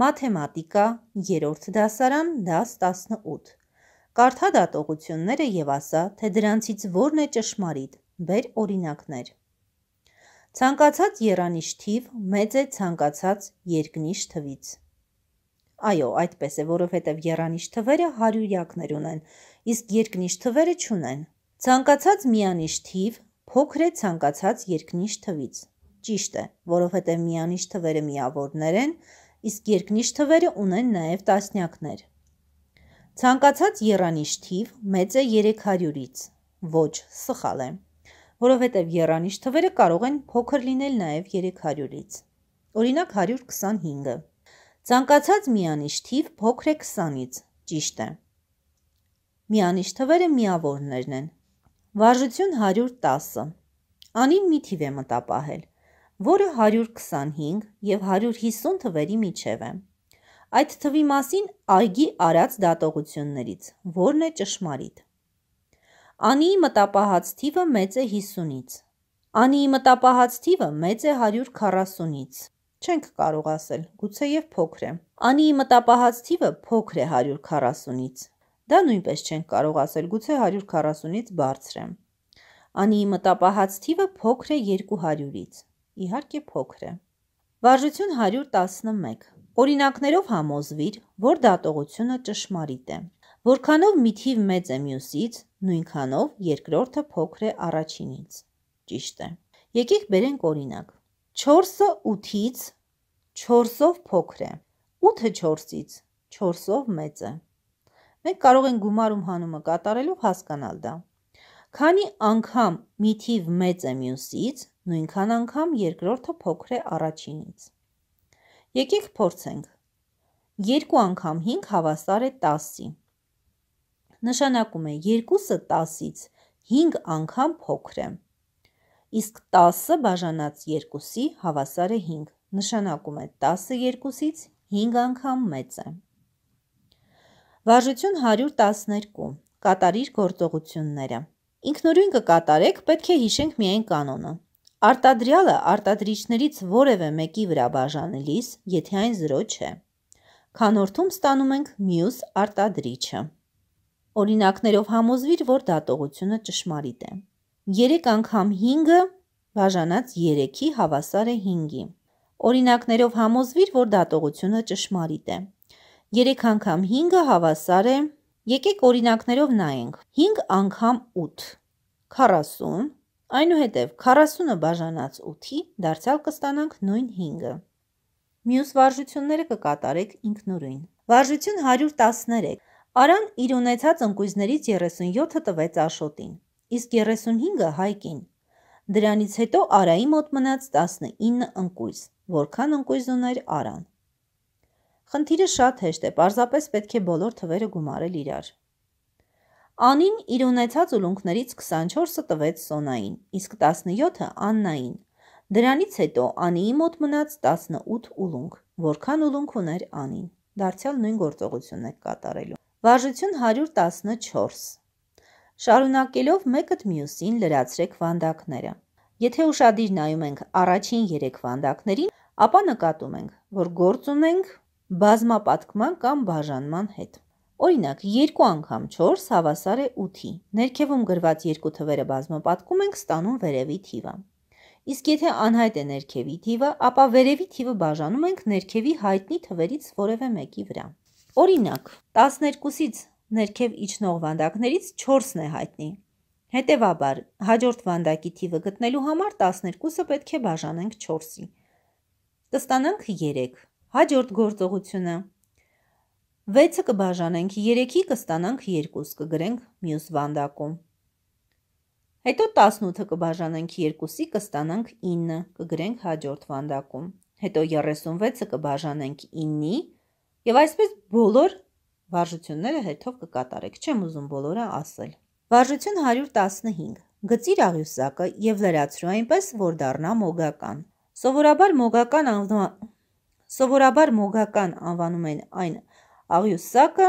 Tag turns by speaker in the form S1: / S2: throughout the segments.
S1: մաթեմատիկա 3-րդ դասարան, դաս 18։ Կարդա դատողությունները եւ ասա, թե դրանցից որն է ճշմարիտ։ Բեր օրինակներ։ Ցանկացած երանիշ թիվ մեծ է ցանկացած երկնիշ թվից։ Այո, այդպես է, որովհետև երանիշ թվերը հարյուրյակներ ունեն, իսկ երկնիշ թվերը չունեն։ Ցանկացած միանիշ թիվ փոքր է ցանկացած երկնիշ թվից։ Ճիշտ է, որովհետև միանիշ թվերը միավորներ են, իսկ երկնիշ թվերը ունեն նաև տասնյակներ։ Ցանկացած երանիշ թիվ մեծ է 300-ից։ Ոչ, սխալ է, որովհետև երանիշ թվերը կարող են փոքր լինել նաև 300-ից։ Օրինակ 125-ը։ Ցանկացած միանիշ թիվ փոքր է 20-ից։ Ճիշտ է։ Միանիշ թվերը միավորներն են։ Վարժություն 110-ը։ Անին մի թիվ է մտապահել որը 125 և 150 թվերի միջև է։ Այդ թվի մասին այգի արած դատողություններից, որն է ճշմարիտ։ Անի մտապահած թիվը մեծ է 50-ից։ Անի մտապահած թիվը մեծ է 140-ից։ Չենք կարող ասել, գուցե եւ փոքր է։ Անի մտապահած թիվը փոքր է 140-ից։ Դա նույնպես չենք կարող ասել, գուցե 140-ից բարձր է։ Անի մտապահած թիվը փոքր է 200-ից իհարկե փոքր է։ Վարժություն 111. Օրինակներով համոզվիր, որ դատողությունը ճշմարիտ է։ Որքանով մի թիվ մեծ է մյուսից, նույնքանով երկրորդը փոքր է առաջինից։ Ճիշտ է։ Եկեք բերենք օրինակ։ 4-ը 8-ից 4-ով փոքր է։ 8-ը 4-ից 4-ով մեծ է։ Մենք կարող ենք գումարում հանումը կատարելով հասկանալ դա։ Քանի անգամ մի թիվ մեծ է մյուսից, Նույնքան անգամ երկրորդը փոքր է առաջինից։ Եկեք փորձենք։ Երկու անգամ 5 հավասար է 10-ի։ Նշանակում է 2-ը 10-ից 5 անգամ փոքր է։ Իսկ 10-ը բաժանած 2-ի հավասար է 5։ Նշանակում է 10-ը 2-ից 5 անգամ մեծ է։ Վարժություն 112։ Կատարիր գործողությունները։ Ինքնուրույն կկատարեք, պետք է հիշենք միայն կանոնը։ Արտադրյալը արտադրիչներից որևէ մեկի վրա բաժանելիս, եթե այն 0 չէ։ Քանորդում ստանում ենք մյուս արտադրիչը։ Օրինակներով համոզվիր, որ դատողությունը ճշմարիտ է։ 3 անգամ 5-ը բաժանած 3-ի հավասար է 5-ի։ Օրինակներով համոզվիր, որ դատողությունը ճշմարիտ է։ 3 անգամ 5-ը հավասար է Եկեք օրինակներով նայենք։ 5 անգամ 8 40 Այնուհետև 40-ը բաժանած 8-ի դարձյալ կստանանք նույն 5-ը։ Մյուս վարժությունները կկատարեք ինքնուրույն։ Վարժություն 113։ Արան իր ունեցած ընկույզներից 37-ը տվեց Աշոտին, իսկ 35-ը Հայկին։ Դրանից հետո Արայի մոտ մնաց 19 ընկույզ, որքան ընկույզ ուներ Արան։ Խնդիրը շատ հեշտ է, պարզապես պետք է բոլոր թվերը գումարել իրար։ Անին իր ունեցած ուլունքներից 24-ը տվեց Սոնային, իսկ 17-ը Աննային։ Դրանից հետո Անիի մոտ մնաց 18 ուլունք, որքան ուլունք ուներ Անին։ Դարձյալ նույն գործողությունն է կատարելու։ Վարժություն 114։ Շարունակելով մեկը մյուսին լրացրեք վանդակները։ Եթե ուշադիր նայում ենք առաջին 3 վանդակներին, ապա նկատում ենք, որ գործ ունենք բազմապատկման կամ բաժանման հետ։ Օրինակ, 2 անգամ 4 հավասար է 8-ի։ Ներքևում գրված երկու թվերը բազմապատկում ենք ստանում վերևի թիվը։ Իսկ եթե անհայտ է ներքևի թիվը, ապա վերևի թիվը բաժանում ենք ներքևի հայտնի թվերից որևէ մեկի վրա։ Օրինակ, 12-ից ներքև իջնող վանդակներից 4-ն է հայտնի։ Հետևաբար, հաջորդ վանդակի թիվը գտնելու համար 12-ը պետք է բաժանենք 4-ի։ Կստանանք 3։ Հաջորդ գործողությունը 6-ը կբաժանենք 3-ի, կստանանք 2, կգրենք մյուս վանդակում։ Հետո 18-ը կբաժանենք 2-ի, կստանանք 9, կգրենք հաջորդ վանդակում։ Հետո 36-ը կբաժանենք 9-ի եւ այսպես բոլոր վարժությունները հետով կկատարեք։ Չեմ ուզում բոլորը ասել։ Վարժություն 115 Գծիր աղյուսակը եւ լրացրու այնպես, որ դառնա մոգական։ Սովորաբար մոգական անվան Սովորաբար մոգական անվանում են այն աղյուսակը,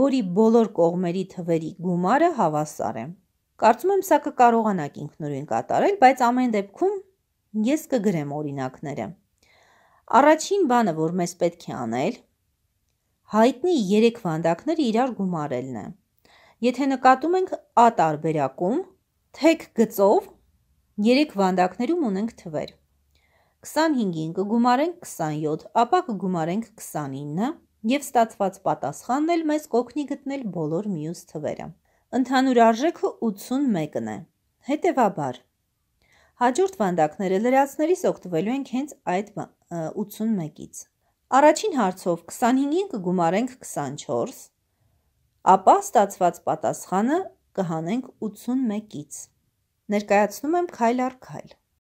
S1: որի բոլոր կողմերի թվերի գումարը հավասար է։ Կարծում եմ սա կկարողանաք ինքնուրույն կատարել, բայց ամեն դեպքում ես կգրեմ օրինակները։ Առաջին բանը, որ մեզ պետք է անել, հայտնի երեք վանդակները իրար գումարելն է։ Եթե նկատում ենք A տարբերակում, թեք գծով երեք վանդակներում ունենք թվեր։ 25-ին կգումարենք 27, ապա կգումարենք 29, եւ ստացված պատասխանն էլ մեզ կօգնի գտնել բոլոր մյուս թվերը։ Ընդհանուր արժեքը 81-ն է։ Հետևաբար հաջորդ վանդակները լրացնելիս օգտվելու ենք հենց այդ 81-ից։ Առաջին հարցով 25-ին կգումարենք 24, ապա ստացված պատասխանը կհանենք 81-ից։ Ներկայացնում եմ քայլ առ քայլ։